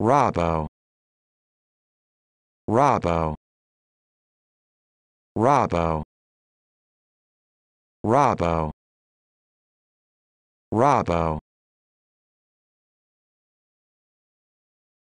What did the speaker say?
Robbo Robbo Robo. Robbo Robbo